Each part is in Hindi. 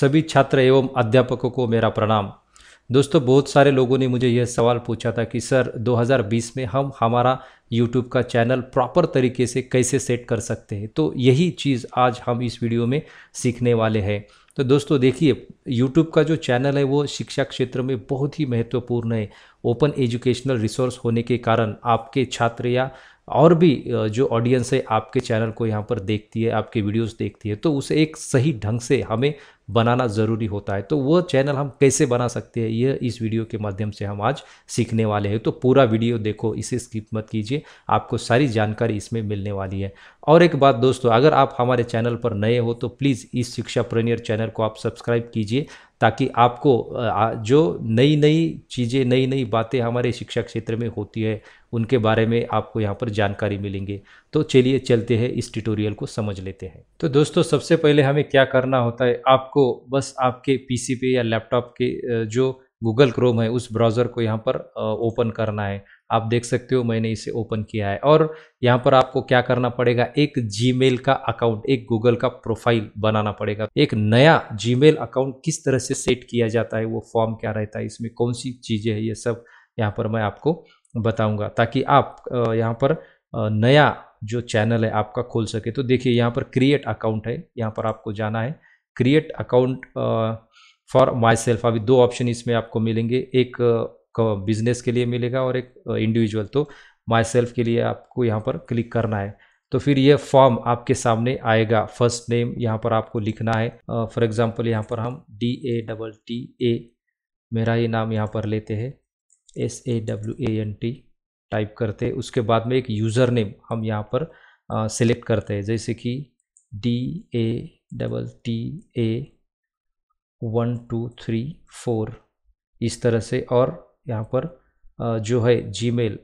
सभी छात्र एवं अध्यापकों को मेरा प्रणाम दोस्तों बहुत सारे लोगों ने मुझे यह सवाल पूछा था कि सर 2020 में हम हमारा YouTube का चैनल प्रॉपर तरीके से कैसे सेट कर सकते हैं तो यही चीज़ आज हम इस वीडियो में सीखने वाले हैं तो दोस्तों देखिए YouTube का जो चैनल है वो शिक्षा क्षेत्र में बहुत ही महत्वपूर्ण है ओपन एजुकेशनल रिसोर्स होने के कारण आपके छात्र या और भी जो ऑडियंस है आपके चैनल को यहाँ पर देखती है आपके वीडियोस देखती है तो उसे एक सही ढंग से हमें बनाना ज़रूरी होता है तो वह चैनल हम कैसे बना सकते हैं ये इस वीडियो के माध्यम से हम आज सीखने वाले हैं तो पूरा वीडियो देखो इसे स्किप मत कीजिए आपको सारी जानकारी इसमें मिलने वाली है और एक बात दोस्तों अगर आप हमारे चैनल पर नए हो तो प्लीज़ इस शिक्षा प्रेनियर चैनल को आप सब्सक्राइब कीजिए ताकि आपको जो नई नई चीज़ें नई नई बातें हमारे शिक्षा क्षेत्र में होती है उनके बारे में आपको यहाँ पर जानकारी मिलेंगे तो चलिए चलते हैं इस ट्यूटोरियल को समझ लेते हैं तो दोस्तों सबसे पहले हमें क्या करना होता है आपको बस आपके पीसी पे या लैपटॉप के जो गूगल क्रोम है उस ब्राउज़र को यहाँ पर ओपन करना है आप देख सकते हो मैंने इसे ओपन किया है और यहाँ पर आपको क्या करना पड़ेगा एक जीमेल का अकाउंट एक गूगल का प्रोफाइल बनाना पड़ेगा एक नया जीमेल अकाउंट किस तरह से सेट किया जाता है वो फॉर्म क्या रहता है इसमें कौन सी चीज़ें हैं ये सब यहाँ पर मैं आपको बताऊंगा ताकि आप यहाँ पर नया जो चैनल है आपका खोल सके तो देखिए यहाँ पर क्रिएट अकाउंट है यहाँ पर आपको जाना है create account for myself अभी दो ऑप्शन इसमें आपको मिलेंगे एक बिजनेस के लिए मिलेगा और एक इंडिविजुअल तो माई सेल्फ के लिए आपको यहाँ पर क्लिक करना है तो फिर ये फॉर्म आपके सामने आएगा फर्स्ट नेम यहाँ पर आपको लिखना है फॉर एग्जाम्पल यहाँ पर हम D A double T A मेरा ये नाम यहाँ पर लेते हैं S A W A N T type करते हैं उसके बाद में एक यूज़र नेम हम यहाँ पर सेलेक्ट करते हैं जैसे कि D A double T A one two three four इस तरह से और यहाँ पर जो है जी मेल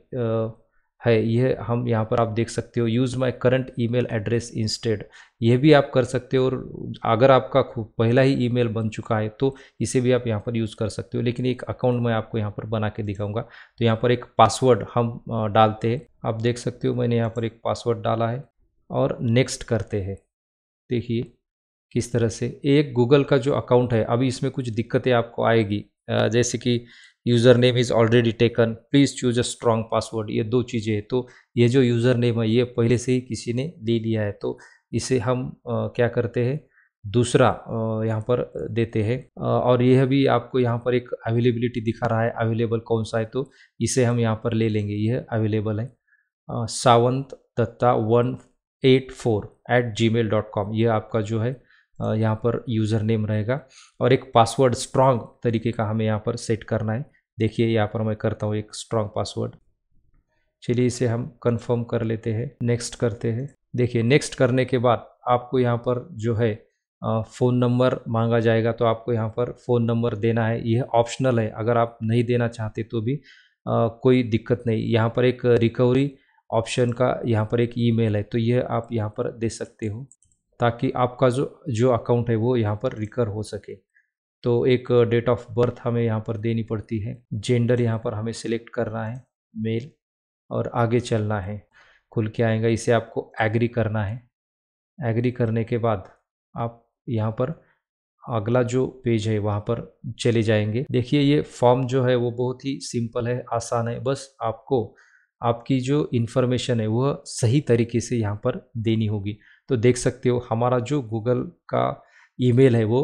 है यह हम यहाँ पर आप देख सकते हो use my current email address instead यह भी आप कर सकते हो और अगर आपका खूब पहला ही ईमेल बन चुका है तो इसे भी आप यहाँ पर यूज़ कर सकते हो लेकिन एक अकाउंट मैं आपको यहाँ पर बना के दिखाऊंगा तो यहाँ पर एक पासवर्ड हम डालते हैं आप देख सकते हो मैंने यहाँ पर एक पासवर्ड डाला है और नेक्स्ट करते हैं देखिए किस तरह से एक गूगल का जो अकाउंट है अभी इसमें कुछ दिक्कतें आपको आएगी जैसे कि user name is already taken please choose a strong password ये दो चीज़ें हैं तो ये जो यूज़र नेम है ये पहले से ही किसी ने ले लिया है तो इसे हम आ, क्या करते हैं दूसरा यहाँ पर देते हैं और यह भी आपको यहाँ पर एक अवेलेबिलिटी दिखा रहा है अवेलेबल कौन सा है तो इसे हम यहाँ पर ले लेंगे यह अवेलेबल है Sawant Datta one eight four eight Gmail dot com यह आपका जो है यहाँ पर यूज़र नेम रहेगा और एक पासवर्ड स्ट्रांग तरीके का हमें यहाँ पर सेट करना है देखिए यहाँ पर मैं करता हूँ एक स्ट्रांग पासवर्ड चलिए इसे हम कंफर्म कर लेते हैं नेक्स्ट करते हैं देखिए नेक्स्ट करने के बाद आपको यहाँ पर जो है फ़ोन नंबर मांगा जाएगा तो आपको यहाँ पर फ़ोन नंबर देना है यह ऑप्शनल है अगर आप नहीं देना चाहते तो भी आ, कोई दिक्कत नहीं यहाँ पर एक रिकवरी ऑप्शन का यहाँ पर एक ईमेल है तो यह आप यहाँ पर दे सकते हो ताकि आपका जो जो अकाउंट है वो यहाँ पर रिकर हो सके तो एक डेट ऑफ बर्थ हमें यहाँ पर देनी पड़ती है जेंडर यहाँ पर हमें सिलेक्ट करना है मेल और आगे चलना है खुल के आएगा इसे आपको एग्री करना है एग्री करने के बाद आप यहाँ पर अगला जो पेज है वहाँ पर चले जाएंगे देखिए ये फॉर्म जो है वो बहुत ही सिंपल है आसान है बस आपको आपकी जो इन्फॉर्मेशन है वह सही तरीके से यहाँ पर देनी होगी तो देख सकते हो हमारा जो गूगल का ईमेल है वो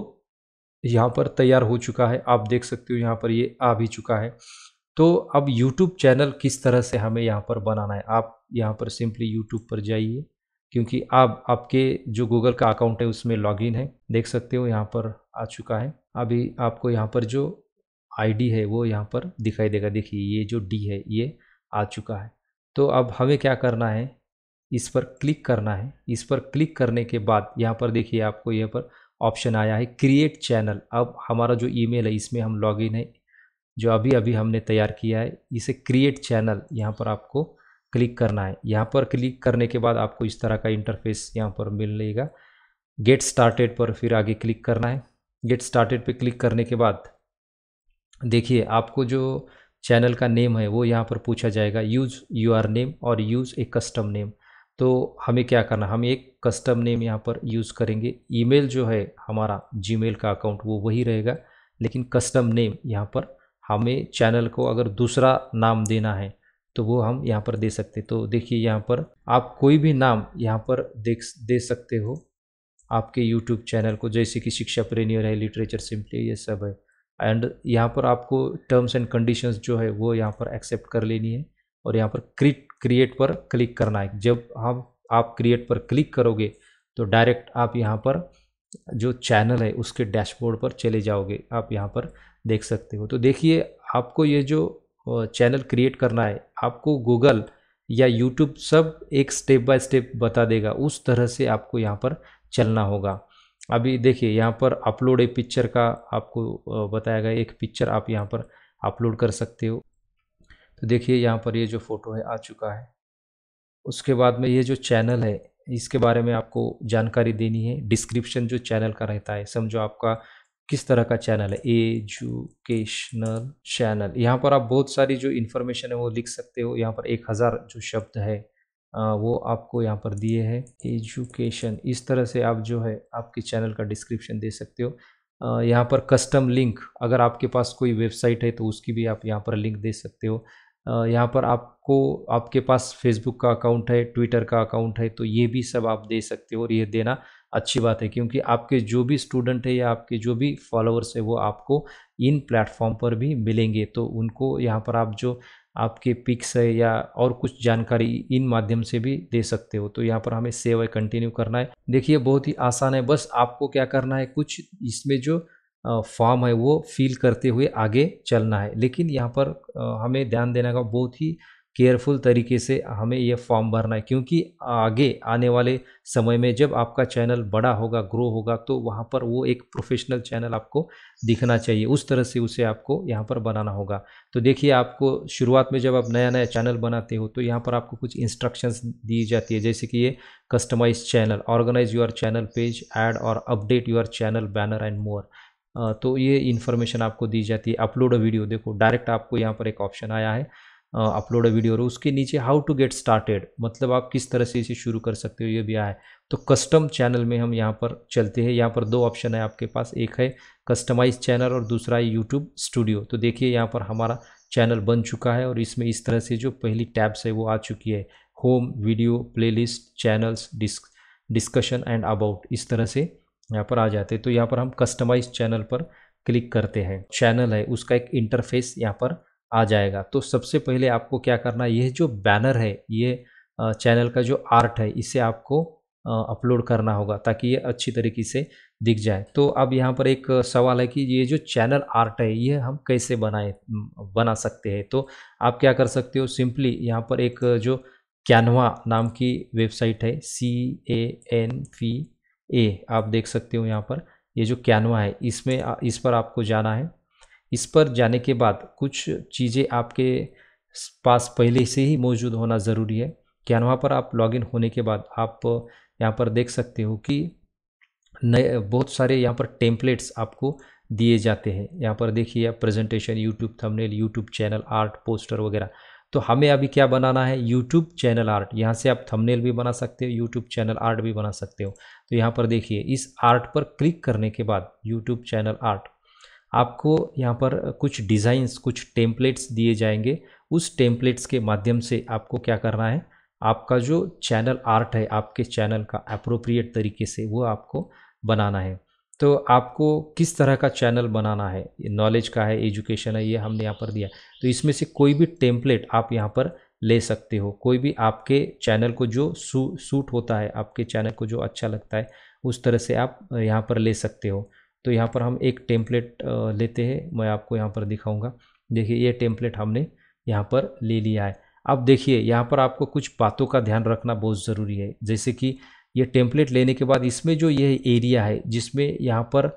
यहाँ पर तैयार हो चुका है आप देख सकते हो यहाँ पर ये आ भी चुका है तो अब यूट्यूब चैनल किस तरह से हमें यहाँ पर बनाना है आप यहाँ पर सिंपली यूट्यूब पर जाइए क्योंकि आप आपके जो गूगल का अकाउंट है उसमें लॉगिन है देख सकते हो यहाँ पर आ चुका है अभी आपको यहाँ पर जो आईडी है वो यहाँ पर दिखाई देगा देखिए ये जो डी है ये आ चुका है तो अब हमें क्या करना है इस पर क्लिक करना है इस पर क्लिक करने के बाद यहाँ पर देखिए आपको यहाँ पर ऑप्शन आया है क्रिएट चैनल अब हमारा जो ईमेल है इसमें हम लॉगिन है जो अभी अभी हमने तैयार किया है इसे क्रिएट चैनल यहाँ पर आपको क्लिक करना है यहाँ पर क्लिक करने के बाद आपको इस तरह का इंटरफेस यहाँ पर मिल लेगा गेट स्टार्टेड पर फिर आगे क्लिक करना है गेट स्टार्टेड पर क्लिक करने के बाद देखिए आपको जो चैनल का नेम है वो यहाँ पर पूछा जाएगा यूज़ यू नेम और यूज़ ए कस्टम नेम तो हमें क्या करना हम एक कस्टम नेम यहाँ पर यूज़ करेंगे ईमेल जो है हमारा जीमेल का अकाउंट वो वही रहेगा लेकिन कस्टम नेम यहाँ पर हमें चैनल को अगर दूसरा नाम देना है तो वो हम यहाँ पर दे सकते तो देखिए यहाँ पर आप कोई भी नाम यहाँ पर देख दे सकते हो आपके यूट्यूब चैनल को जैसे कि शिक्षा प्रेनियर है लिटरेचर सिंपली ये सब है एंड यहाँ पर आपको टर्म्स एंड कंडीशंस जो है वो यहाँ पर एक्सेप्ट कर लेनी है और यहाँ पर क्रिट क्रिएट पर क्लिक करना है जब हम आप क्रिएट पर क्लिक करोगे तो डायरेक्ट आप यहाँ पर जो चैनल है उसके डैशबोर्ड पर चले जाओगे आप यहाँ पर देख सकते हो तो देखिए आपको ये जो चैनल क्रिएट करना है आपको गूगल या यूट्यूब सब एक स्टेप बाय स्टेप बता देगा उस तरह से आपको यहाँ पर चलना होगा अभी देखिए यहाँ पर अपलोड ए पिक्चर का आपको बताया गया एक पिक्चर आप यहाँ पर अपलोड कर सकते हो तो देखिए यहाँ पर ये जो फ़ोटो है आ चुका है उसके बाद में ये जो चैनल है इसके बारे में आपको जानकारी देनी है डिस्क्रिप्शन जो चैनल का रहता है समझो आपका किस तरह का चैनल है एजुकेशनल चैनल यहाँ पर आप बहुत सारी जो इन्फॉर्मेशन है वो लिख सकते हो यहाँ पर एक हज़ार जो शब्द है वो आपको यहाँ पर दिए हैं एजुकेशन इस तरह से आप जो है आपके चैनल का डिस्क्रिप्शन दे सकते हो यहाँ पर कस्टम लिंक अगर आपके पास कोई वेबसाइट है तो उसकी भी आप यहाँ पर लिंक दे सकते हो यहाँ पर आपको आपके पास फेसबुक का अकाउंट है ट्विटर का अकाउंट है तो ये भी सब आप दे सकते हो और ये देना अच्छी बात है क्योंकि आपके जो भी स्टूडेंट है या आपके जो भी फॉलोअर्स है वो आपको इन प्लेटफॉर्म पर भी मिलेंगे तो उनको यहाँ पर आप जो आपके पिक्स है या और कुछ जानकारी इन माध्यम से भी दे सकते हो तो यहाँ पर हमें सेव है कंटिन्यू करना है देखिए बहुत ही आसान है बस आपको क्या करना है कुछ इसमें जो फॉर्म है वो फील करते हुए आगे चलना है लेकिन यहाँ पर हमें ध्यान देने का बहुत ही केयरफुल तरीके से हमें यह फॉर्म भरना है क्योंकि आगे आने वाले समय में जब आपका चैनल बड़ा होगा ग्रो होगा तो वहाँ पर वो एक प्रोफेशनल चैनल आपको दिखना चाहिए उस तरह से उसे आपको यहाँ पर बनाना होगा तो देखिए आपको शुरुआत में जब आप नया नया चैनल बनाते हो तो यहाँ पर आपको कुछ इंस्ट्रक्शंस दी जाती है जैसे कि ये customise channel organise your channel page add और update your channel banner and more तो ये इन्फॉर्मेशन आपको दी जाती है अपलोड अ वीडियो देखो डायरेक्ट आपको यहाँ पर एक ऑप्शन आया है अपलोड अ वीडियो और उसके नीचे हाउ टू गेट स्टार्टेड मतलब आप किस तरह से इसे शुरू कर सकते हो ये भी आया है तो कस्टम चैनल में हम यहाँ पर चलते हैं यहाँ पर दो ऑप्शन है आपके पास एक है कस्टमाइज चैनल और दूसरा है यूट्यूब स्टूडियो तो देखिए यहाँ पर हमारा चैनल बन चुका है और इसमें इस तरह से जो पहली टैब्स है वो आ चुकी है home video playlist channels disc discussion and about इस तरह से यहाँ पर आ जाते हैं तो यहाँ पर हम कस्टमाइज चैनल पर क्लिक करते हैं चैनल है उसका एक इंटरफेस यहाँ पर आ जाएगा तो सबसे पहले आपको क्या करना है यह जो बैनर है ये चैनल का जो आर्ट है इसे आपको अपलोड करना होगा ताकि ये अच्छी तरीके से दिख जाए तो अब यहाँ पर एक सवाल है कि ये जो चैनल आर्ट है ये हम कैसे बनाए बना सकते हैं तो आप क्या कर सकते हो सिंपली यहाँ पर एक जो कैनवा नाम की वेबसाइट है सी ए एन पी ए आप देख सकते हो यहाँ पर ये जो कैनवा है इसमें इस पर आपको जाना है इस पर जाने के बाद कुछ चीज़ें आपके पास पहले से ही मौजूद होना ज़रूरी है कैनवा पर आप लॉगिन होने के बाद आप यहाँ पर देख सकते हो कि नए बहुत सारे यहाँ पर टेम्पलेट्स आपको दिए जाते हैं यहाँ पर देखिए आप presentation YouTube thumbnail YouTube channel art poster वगैरह तो हमें अभी क्या बनाना है यूट्यूब चैनल आर्ट यहाँ से आप थंबनेल भी बना सकते हो यूट्यूब चैनल आर्ट भी बना सकते हो तो यहाँ पर देखिए इस आर्ट पर क्लिक करने के बाद यूट्यूब चैनल आर्ट आपको यहाँ पर कुछ डिज़ाइंस कुछ टेम्पलेट्स दिए जाएंगे उस टेम्पलेट्स के माध्यम से आपको क्या करना है आपका जो चैनल आर्ट है आपके चैनल का अप्रोप्रिएट तरीके से वो आपको बनाना है तो आपको किस तरह का चैनल बनाना है नॉलेज का है एजुकेशन है ये हमने यहाँ पर दिया तो इसमें से कोई भी टेम्पलेट आप यहाँ पर ले सकते हो कोई भी आपके चैनल को जो सू, सूट होता है आपके चैनल को जो अच्छा लगता है उस तरह से आप यहाँ पर ले सकते हो तो यहाँ पर हम एक टेम्पलेट लेते हैं मैं आपको यहाँ पर दिखाऊँगा देखिए ये टेम्पलेट हमने यहाँ पर ले लिया है अब देखिए यहाँ पर आपको कुछ बातों का ध्यान रखना बहुत ज़रूरी है जैसे कि ये टेम्पलेट लेने के बाद इसमें जो ये एरिया है जिसमें यहाँ पर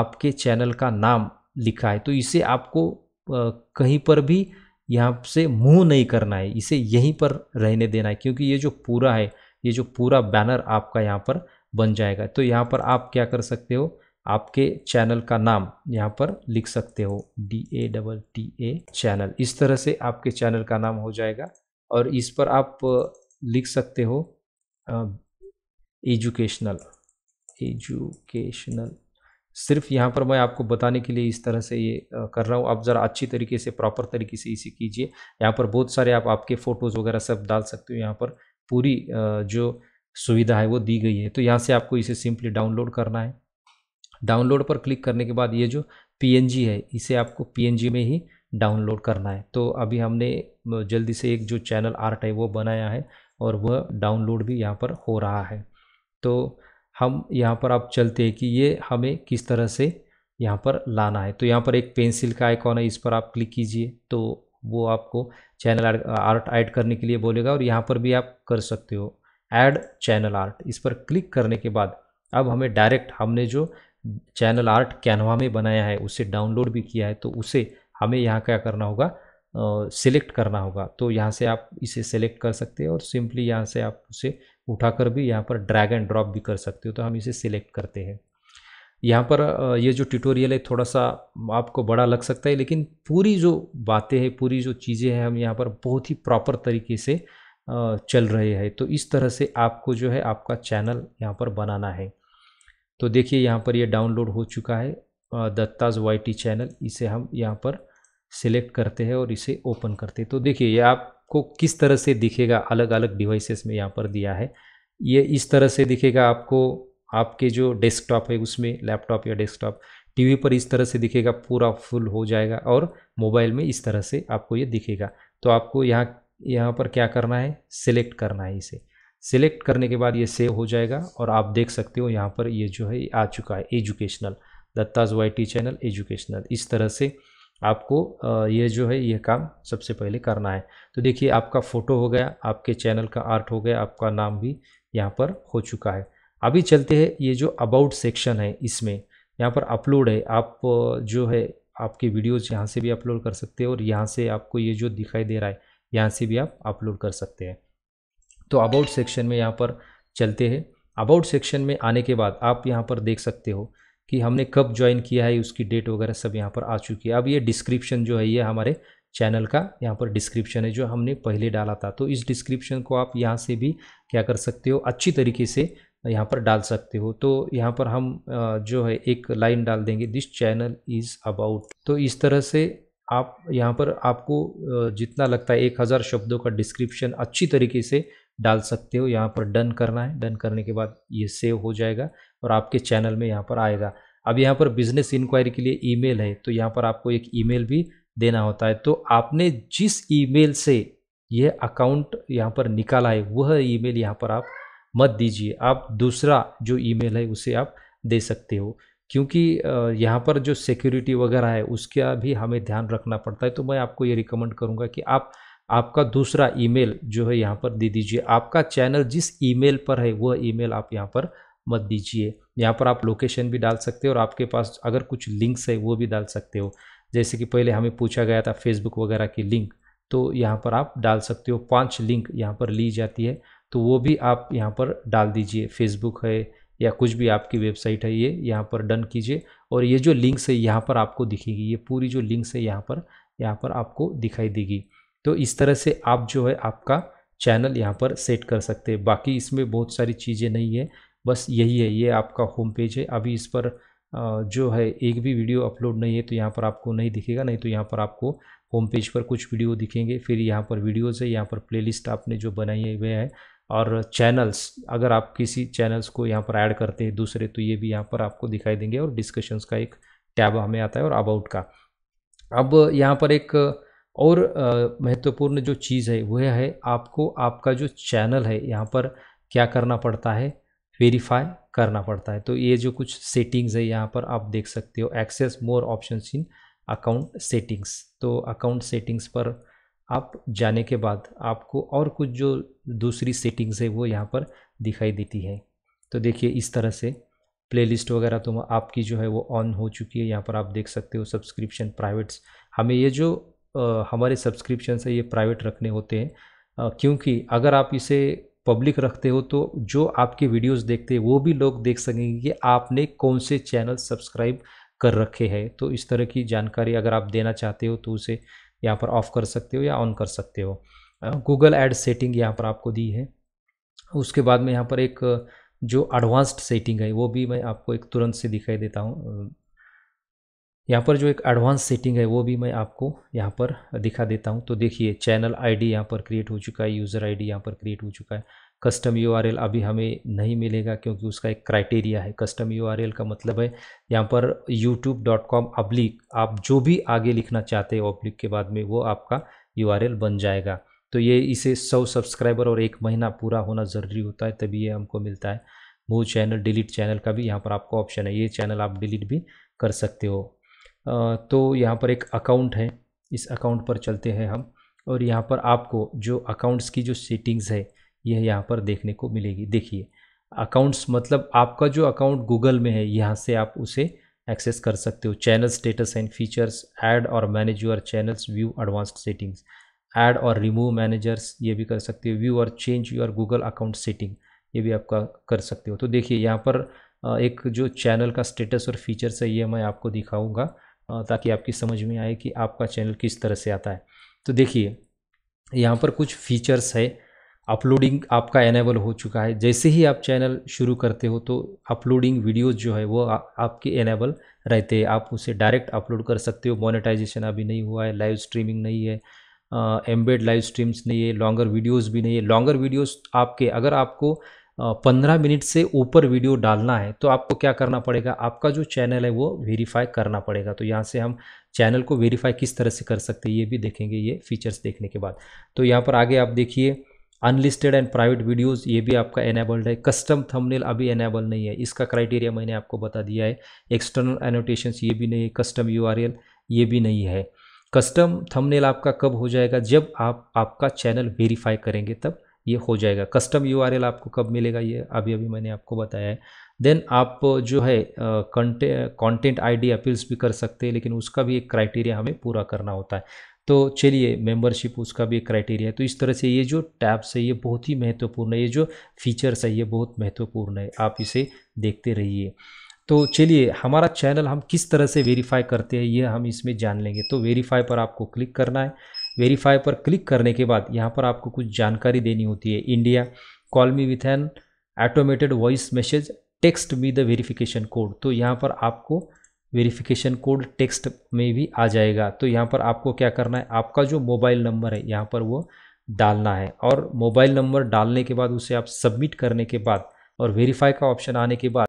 आपके चैनल का नाम लिखा है तो इसे आपको कहीं पर भी यहाँ से मुँह नहीं करना है इसे यहीं पर रहने देना है क्योंकि ये जो पूरा है ये जो पूरा बैनर आपका यहाँ पर बन जाएगा तो यहाँ पर आप क्या कर सकते हो आपके चैनल का नाम यहाँ पर लिख सकते हो D A double T A channel इस तरह से आपके चैनल का नाम हो जाएगा और इस पर आप लिख सकते हो एजुकेशनल एजुकेशनल सिर्फ यहाँ पर मैं आपको बताने के लिए इस तरह से ये कर रहा हूँ आप ज़रा अच्छी तरीके से प्रॉपर तरीके से इसे कीजिए यहाँ पर बहुत सारे आप आपके फ़ोटोज़ वगैरह सब डाल सकते हो यहाँ पर पूरी जो सुविधा है वो दी गई है तो यहाँ से आपको इसे सिंपली डाउनलोड करना है डाउनलोड पर क्लिक करने के बाद ये जो पी है इसे आपको पी में ही डाउनलोड करना है तो अभी हमने जल्दी से एक जो चैनल आर्ट है वो बनाया है और वह डाउनलोड भी यहाँ पर हो रहा है तो हम यहाँ पर आप चलते हैं कि ये हमें किस तरह से यहाँ पर लाना है तो यहाँ पर एक पेंसिल का आइकॉन है इस पर आप क्लिक कीजिए तो वो आपको चैनल आर्ट ऐड करने के लिए बोलेगा और यहाँ पर भी आप कर सकते हो ऐड चैनल आर्ट इस पर क्लिक करने के बाद अब हमें डायरेक्ट हमने जो चैनल आर्ट कैनवा में बनाया है उसे डाउनलोड भी किया है तो उसे हमें यहाँ क्या करना होगा सेलेक्ट करना होगा तो यहाँ से आप इसे सेलेक्ट कर सकते हैं और सिंपली यहाँ से आप उसे उठाकर भी यहाँ पर ड्रैग एंड ड्रॉप भी कर सकते हो तो हम इसे सेलेक्ट करते हैं यहाँ पर ये जो ट्यूटोरियल है थोड़ा सा आपको बड़ा लग सकता है लेकिन पूरी जो बातें हैं पूरी जो चीज़ें हैं हम यहाँ पर बहुत ही प्रॉपर तरीके से चल रहे हैं तो इस तरह से आपको जो है आपका चैनल यहाँ पर बनाना है तो देखिए यहाँ पर ये यह डाउनलोड हो चुका है दत्ताज वाई टी चैनल इसे हम यहाँ पर सेलेक्ट करते हैं और इसे ओपन करते हैं तो देखिए ये आपको किस तरह से दिखेगा अलग अलग डिवाइसेस में यहाँ पर दिया है ये इस तरह से दिखेगा आपको आपके जो डेस्कटॉप है उसमें लैपटॉप या डेस्कटॉप टीवी पर इस तरह से दिखेगा पूरा फुल हो जाएगा और मोबाइल में इस तरह से आपको ये दिखेगा तो आपको यहाँ यहाँ पर क्या करना है सिलेक्ट करना है इसे सिलेक्ट करने के बाद ये सेव हो जाएगा और आप देख सकते हो यहाँ पर ये जो है आ चुका है educational Datta's Y T channel educational इस तरह से आपको ये जो है ये काम सबसे पहले करना है तो देखिए आपका फ़ोटो हो गया आपके चैनल का आर्ट हो गया आपका नाम भी यहाँ पर हो चुका है अभी चलते हैं ये जो अबाउट सेक्शन है इसमें यहाँ पर अपलोड है आप जो है आपकी वीडियोज़ यहाँ से भी अपलोड कर सकते हैं और यहाँ से आपको ये जो दिखाई दे रहा है यहाँ से भी आप अपलोड कर सकते हैं तो अबाउट सेक्शन में यहाँ पर चलते हैं अबाउट सेक्शन में आने के बाद आप यहाँ पर देख सकते हो कि हमने कब ज्वाइन किया है उसकी डेट वगैरह सब यहाँ पर आ चुकी है अब ये डिस्क्रिप्शन जो है ये हमारे चैनल का यहाँ पर डिस्क्रिप्शन है जो हमने पहले डाला था तो इस डिस्क्रिप्शन को आप यहाँ से भी क्या कर सकते हो अच्छी तरीके से यहाँ पर डाल सकते हो तो यहाँ पर हम जो है एक लाइन डाल देंगे दिस चैनल इज़ अबाउट तो इस तरह से आप यहाँ पर आपको जितना लगता है एक हज़ार शब्दों का डिस्क्रिप्शन अच्छी तरीके से डाल सकते हो यहाँ पर डन करना है डन करने के बाद ये सेव हो जाएगा और आपके चैनल में यहाँ पर आएगा अब यहाँ पर बिजनेस इंक्वायरी के लिए ईमेल है तो यहाँ पर आपको एक ईमेल भी देना होता है तो आपने जिस ईमेल से यह अकाउंट यहाँ पर निकाला है वह ईमेल यहाँ पर आप मत दीजिए आप दूसरा जो ईमेल है उसे आप दे सकते हो क्योंकि यहाँ पर जो सिक्योरिटी वगैरह है उसका भी हमें ध्यान रखना पड़ता है तो मैं आपको ये रिकमेंड करूँगा कि आप आपका दूसरा ईमेल जो है यहाँ पर दे दीजिए आपका चैनल जिस ईमेल पर है वह ईमेल आप यहाँ पर मत दीजिए यहाँ पर आप लोकेशन भी डाल सकते हो और आपके पास अगर कुछ लिंक्स है वो भी डाल सकते हो जैसे कि पहले हमें पूछा गया था फेसबुक वगैरह की लिंक तो यहाँ पर आप डाल सकते हो पांच लिंक यहाँ पर ली जाती है तो वो भी आप यहाँ पर डाल दीजिए फेसबुक है या कुछ भी आपकी वेबसाइट है ये यहाँ पर डन कीजिए और ये जो लिंक्स है यहाँ पर आपको दिखेगी ये पूरी जो लिंक्स है यहाँ पर यहाँ पर आपको दिखाई देगी तो इस तरह से आप जो है आपका चैनल यहाँ पर सेट कर सकते हैं बाकी इसमें बहुत सारी चीज़ें नहीं है बस यही है ये आपका होम पेज है अभी इस पर जो है एक भी वीडियो अपलोड नहीं है तो यहाँ पर आपको नहीं दिखेगा नहीं तो यहाँ पर आपको होम पेज पर कुछ वीडियो दिखेंगे फिर यहाँ पर वीडियोज़ है यहाँ पर प्ले आपने जो बनाई है हैं और चैनल्स अगर आप किसी चैनल्स को यहाँ पर ऐड करते हैं दूसरे तो ये भी यहाँ पर आपको दिखाई देंगे और डिस्कशंस का एक टैब हमें आता है और अबाउट का अब यहाँ पर एक और महत्वपूर्ण जो चीज़ है वह है आपको आपका जो चैनल है यहाँ पर क्या करना पड़ता है वेरीफाई करना पड़ता है तो ये जो कुछ सेटिंग्स है यहाँ पर आप देख सकते हो access more option in account settings तो अकाउंट सेटिंग्स पर आप जाने के बाद आपको और कुछ जो दूसरी सेटिंग्स है वो यहाँ पर दिखाई देती है तो देखिए इस तरह से प्लेलिस्ट वगैरह तो आपकी जो है वो ऑन हो चुकी है यहाँ पर आप देख सकते हो सब्सक्रिप्शन प्राइवेट्स हमें ये जो हमारे सब्सक्रिप्शन से ये प्राइवेट रखने होते हैं क्योंकि अगर आप इसे पब्लिक रखते हो तो जो आपके वीडियोस देखते हैं वो भी लोग देख सकेंगे कि आपने कौन से चैनल सब्सक्राइब कर रखे हैं तो इस तरह की जानकारी अगर आप देना चाहते हो तो उसे यहाँ पर ऑफ़ कर सकते हो या ऑन कर सकते हो गूगल एड सेटिंग यहाँ पर आपको दी है उसके बाद में यहाँ पर एक जो एडवांस्ड सेटिंग है वो भी मैं आपको एक तुरंत से दिखाई देता हूँ यहाँ पर जो एक एडवांस सेटिंग है वो भी मैं आपको यहाँ पर दिखा देता हूँ तो देखिए चैनल आईडी यहाँ पर क्रिएट हो चुका है यूज़र आईडी यहाँ पर क्रिएट हो चुका है कस्टम यूआरएल अभी हमें नहीं मिलेगा क्योंकि उसका एक क्राइटेरिया है कस्टम यूआरएल का मतलब है यहाँ पर यूट्यूब डॉट कॉम अब्लिक आप जो भी आगे लिखना चाहते हो अब्लिक के बाद में वो आपका यू बन जाएगा तो ये इसे सौ सब्सक्राइबर और एक महीना पूरा होना ज़रूरी होता है तभी ये हमको मिलता है वो चैनल डिलीट चैनल का भी यहाँ पर आपको ऑप्शन है ये चैनल आप डिलीट भी कर सकते हो तो यहाँ पर एक अकाउंट है इस अकाउंट पर चलते हैं हम और यहाँ पर आपको जो अकाउंट्स की जो सेटिंग्स है यह यहाँ पर देखने को मिलेगी देखिए अकाउंट्स मतलब आपका जो अकाउंट गूगल में है यहाँ से आप उसे एक्सेस कर सकते हो channel status and features add or manage your channels view advanced settings add or remove managers ये भी कर सकते हो view or change your Google account setting ये भी आपका कर सकते हो तो देखिए यहाँ पर एक जो चैनल का स्टेटस और फीचर्स है ये मैं आपको दिखाऊँगा ताकि आपकी समझ में आए कि आपका चैनल किस तरह से आता है तो देखिए यहाँ पर कुछ फीचर्स है अपलोडिंग आपका एनेबल हो चुका है जैसे ही आप चैनल शुरू करते हो तो अपलोडिंग वीडियोज़ जो है वो आ, आपके एनेबल रहते हैं आप उसे डायरेक्ट अपलोड कर सकते हो मोनेटाइजेशन अभी नहीं हुआ है लाइव स्ट्रीमिंग नहीं है एम्बेड लाइव स्ट्रीम्स नहीं है लॉन्गर वीडियोज भी नहीं है लॉन्गर वीडियोज़ आपके अगर आपको पंद्रह मिनट से ऊपर वीडियो डालना है तो आपको क्या करना पड़ेगा आपका जो चैनल है वो वेरीफाई करना पड़ेगा तो यहाँ से हम चैनल को वेरीफाई किस तरह से कर सकते हैं ये भी देखेंगे ये फीचर्स देखने के बाद तो यहाँ पर आगे आप देखिए अनलिस्टेड एंड प्राइवेट वीडियोस ये भी आपका एनेबल्ड है कस्टम थंबनेल अभी एनेबल नहीं है इसका क्राइटेरिया मैंने आपको बता दिया है एक्सटर्नल एनोटेशन ये भी नहीं है कस्टम यू ये भी नहीं है कस्टम थंबनेल आपका कब हो जाएगा जब आप आपका चैनल वेरीफाई करेंगे तब ये हो जाएगा कस्टम यू आपको कब मिलेगा ये अभी अभी मैंने आपको बताया है देन आप जो है कंटेंट आईडी अपील्स भी कर सकते हैं लेकिन उसका भी एक क्राइटेरिया हमें पूरा करना होता है तो चलिए मेंबरशिप उसका भी एक क्राइटेरिया है तो इस तरह से ये जो टैब्स है ये बहुत ही महत्वपूर्ण है ये जो फीचर्स है ये बहुत महत्वपूर्ण है आप इसे देखते रहिए तो चलिए हमारा चैनल हम किस तरह से वेरीफाई करते हैं ये हम इसमें जान लेंगे तो वेरीफाई पर आपको क्लिक करना है वेरीफाई पर क्लिक करने के बाद यहाँ पर आपको कुछ जानकारी देनी होती है India call me with an automated voice message text me the verification code तो यहाँ पर आपको वेरीफिकेशन कोड टेक्स्ट में भी आ जाएगा तो यहाँ पर आपको क्या करना है आपका जो मोबाइल नंबर है यहाँ पर वो डालना है और मोबाइल नंबर डालने के बाद उसे आप सबमिट करने के बाद और वेरीफाई का ऑप्शन आने के बाद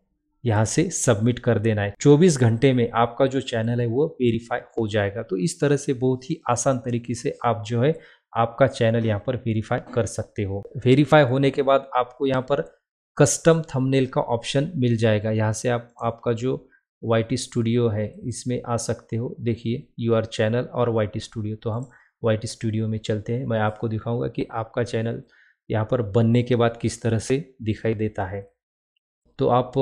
यहाँ से सबमिट कर देना है 24 घंटे में आपका जो चैनल है वो वेरीफाई हो जाएगा तो इस तरह से बहुत ही आसान तरीके से आप जो है आपका चैनल यहाँ पर वेरीफाई कर सकते हो वेरीफाई होने के बाद आपको यहाँ पर कस्टम थंबनेल का ऑप्शन मिल जाएगा यहाँ से आप आपका जो वाई स्टूडियो है इसमें आ सकते हो देखिए आर चैनल और वाई स्टूडियो तो हम वाई स्टूडियो में चलते हैं मैं आपको दिखाऊंगा कि आपका चैनल यहाँ पर बनने के बाद किस तरह से दिखाई देता है तो आप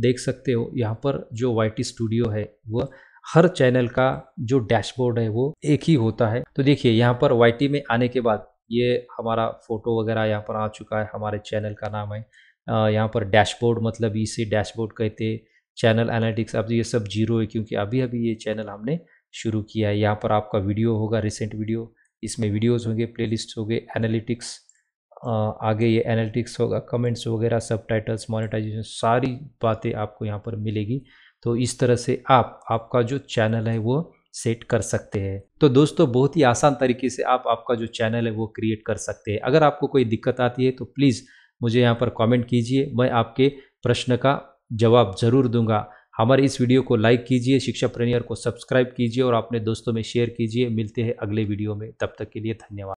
देख सकते हो यहाँ पर जो वाई टी स्टूडियो है वह हर चैनल का जो डैशबोर्ड है वो एक ही होता है तो देखिए यहाँ पर वाई में आने के बाद ये हमारा फोटो वगैरह यहाँ पर आ चुका है हमारे चैनल का नाम है यहाँ पर डैशबोर्ड मतलब इसे डैशबोर्ड कहते चैनल एनालिटिक्स अब ये सब जीरो है क्योंकि अभी अभी ये चैनल हमने शुरू किया है यहाँ पर आपका वीडियो होगा रिसेंट वीडियो इसमें वीडियोज़ होंगे प्लेलिस्ट होंगे एनालिटिक्स आगे ये एनालिटिक्स होगा कमेंट्स वगैरह सब टाइटल्स मोनिटाइजेशन सारी बातें आपको यहाँ पर मिलेगी तो इस तरह से आप आपका जो चैनल है वो सेट कर सकते हैं तो दोस्तों बहुत ही आसान तरीके से आप आपका जो चैनल है वो क्रिएट कर सकते हैं अगर आपको कोई दिक्कत आती है तो प्लीज़ मुझे यहाँ पर कॉमेंट कीजिए मैं आपके प्रश्न का जवाब ज़रूर दूंगा हमारे इस वीडियो को लाइक कीजिए शिक्षा प्रेनियर को सब्सक्राइब कीजिए और अपने दोस्तों में शेयर कीजिए मिलते हैं अगले वीडियो में तब तक के लिए धन्यवाद